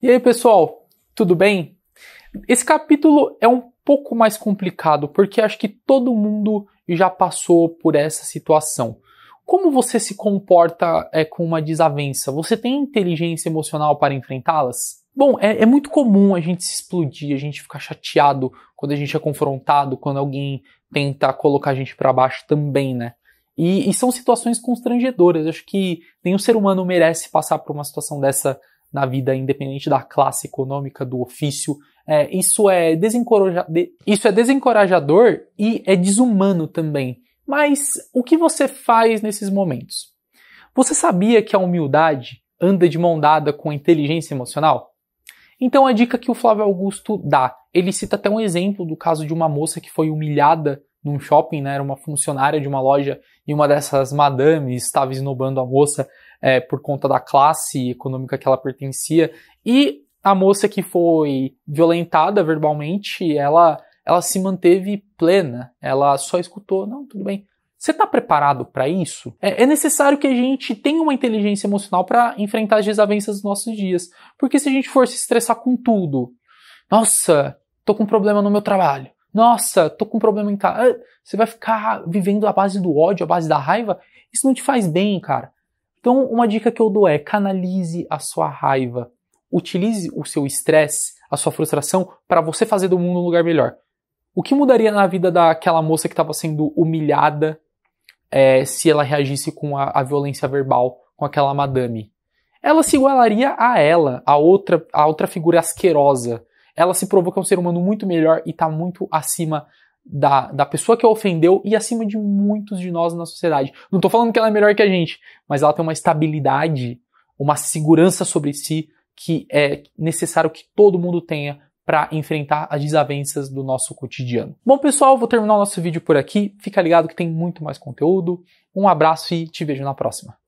E aí, pessoal, tudo bem? Esse capítulo é um pouco mais complicado porque acho que todo mundo já passou por essa situação. Como você se comporta é, com uma desavença? Você tem inteligência emocional para enfrentá-las? Bom, é, é, muito comum a gente se explodir, a gente ficar chateado quando a gente é confrontado, quando alguém tenta colocar a gente para baixo também, né? E, e são situações constrangedoras. Acho que nenhum ser humano merece passar por uma situação dessa na vida, independente da classe econômica, do ofício. É, isso, é desencoraja isso é desencorajador e é desumano também. Mas o que você faz nesses momentos? Você sabia que a humildade anda de mão dada com a inteligência emocional? Então a dica que o Flávio Augusto dá, ele cita até um exemplo do caso de uma moça que foi humilhada num shopping, né? Era uma funcionária de uma loja e uma dessas madames estava esnobando a moça é, por conta da classe econômica que ela pertencia. E a moça que foi violentada verbalmente, ela, ela se manteve plena. Ela só escutou, não, tudo bem. Você está preparado para isso? É, é, necessário que a gente tenha uma inteligência emocional para enfrentar as desavenças dos nossos dias. Porque se a gente for se estressar com tudo, nossa, tô com um problema no meu trabalho. Nossa, tô com um problema em casa. Ah, você vai ficar vivendo à base do ódio, à base da raiva. Isso não te faz bem, cara. Então, uma dica que eu dou é canalize a sua raiva. Utilize o seu estresse, a sua frustração, para você fazer do mundo um lugar melhor. O que mudaria na vida daquela moça que estava sendo humilhada é, se ela reagisse com a, a violência verbal com aquela madame? Ela se igualaria a ela, a outra, a outra figura asquerosa. Ela se provoca é um ser humano muito melhor e está muito acima da, da pessoa que a ofendeu e acima de muitos de nós na sociedade. Não estou falando que ela é melhor que a gente, mas ela tem uma estabilidade, uma segurança sobre si que é necessário que todo mundo tenha para enfrentar as desavenças do nosso cotidiano. Bom, pessoal, vou terminar o nosso vídeo por aqui. Fica ligado que tem muito mais conteúdo. Um abraço e te vejo na próxima.